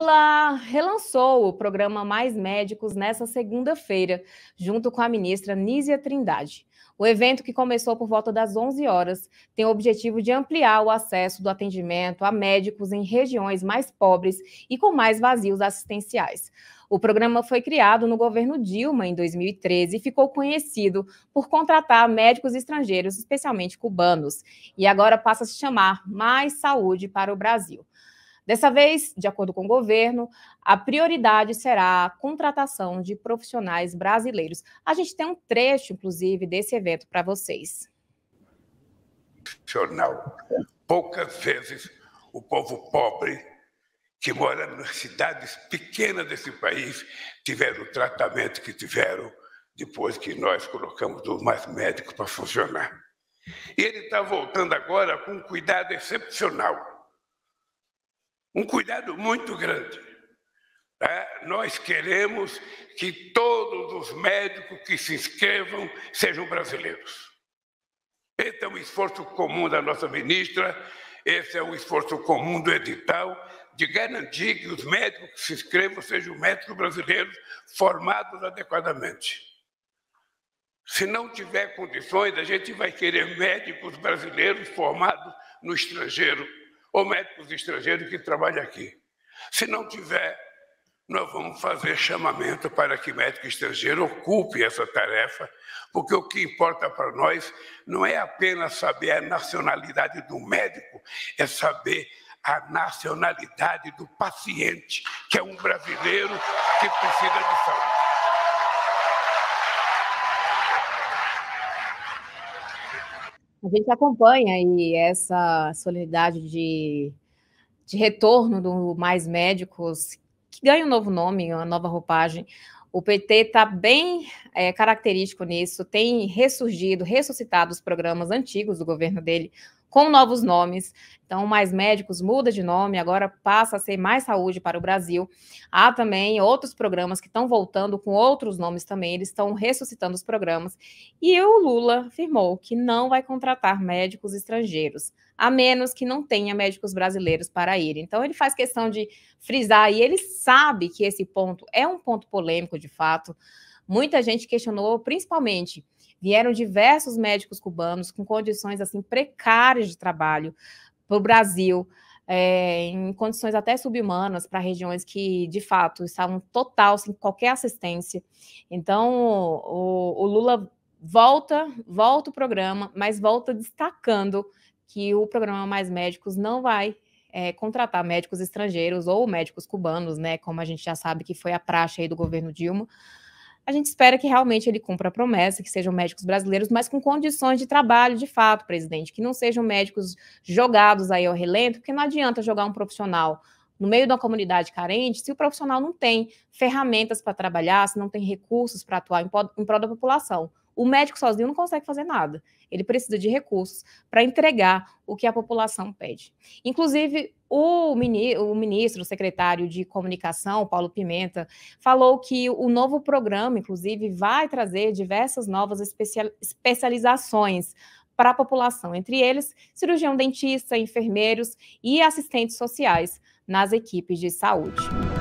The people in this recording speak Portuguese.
Ela relançou o programa Mais Médicos nesta segunda-feira, junto com a ministra Nízia Trindade. O evento, que começou por volta das 11 horas, tem o objetivo de ampliar o acesso do atendimento a médicos em regiões mais pobres e com mais vazios assistenciais. O programa foi criado no governo Dilma em 2013 e ficou conhecido por contratar médicos estrangeiros, especialmente cubanos, e agora passa a se chamar Mais Saúde para o Brasil. Dessa vez, de acordo com o governo, a prioridade será a contratação de profissionais brasileiros. A gente tem um trecho, inclusive, desse evento para vocês. Poucas vezes o povo pobre que mora nas cidades pequenas desse país tiveram o tratamento que tiveram depois que nós colocamos os mais médicos para funcionar. E ele está voltando agora com um cuidado excepcional um cuidado muito grande. É, nós queremos que todos os médicos que se inscrevam sejam brasileiros. Esse é um esforço comum da nossa ministra, esse é um esforço comum do edital, de garantir que os médicos que se inscrevam sejam médicos brasileiros formados adequadamente. Se não tiver condições, a gente vai querer médicos brasileiros formados no estrangeiro ou médicos estrangeiros que trabalham aqui. Se não tiver, nós vamos fazer chamamento para que médico estrangeiro ocupe essa tarefa, porque o que importa para nós não é apenas saber a nacionalidade do médico, é saber a nacionalidade do paciente, que é um brasileiro que precisa de saúde. A gente acompanha aí essa solidariedade de, de retorno do Mais Médicos, que ganha um novo nome, uma nova roupagem. O PT está bem é, característico nisso, tem ressurgido, ressuscitado os programas antigos do governo dele, com novos nomes. Então, Mais Médicos muda de nome, agora passa a ser Mais Saúde para o Brasil. Há também outros programas que estão voltando com outros nomes também, eles estão ressuscitando os programas. E o Lula afirmou que não vai contratar médicos estrangeiros, a menos que não tenha médicos brasileiros para ir. Então, ele faz questão de frisar e ele sabe que esse ponto é um ponto polêmico de fato. Muita gente questionou, principalmente, vieram diversos médicos cubanos com condições assim precárias de trabalho para o Brasil, é, em condições até subhumanas para regiões que de fato estavam total sem qualquer assistência. Então o, o Lula volta, volta o programa, mas volta destacando que o programa Mais Médicos não vai é, contratar médicos estrangeiros ou médicos cubanos, né? Como a gente já sabe que foi a praxe aí do governo Dilma a gente espera que realmente ele cumpra a promessa, que sejam médicos brasileiros, mas com condições de trabalho de fato, presidente, que não sejam médicos jogados aí ao relento, porque não adianta jogar um profissional no meio de uma comunidade carente, se o profissional não tem ferramentas para trabalhar, se não tem recursos para atuar em, em prol da população. O médico sozinho não consegue fazer nada. Ele precisa de recursos para entregar o que a população pede. Inclusive, o, ministro, o secretário de Comunicação, Paulo Pimenta, falou que o novo programa, inclusive, vai trazer diversas novas especializações para a população, entre eles cirurgião dentista, enfermeiros e assistentes sociais nas equipes de saúde.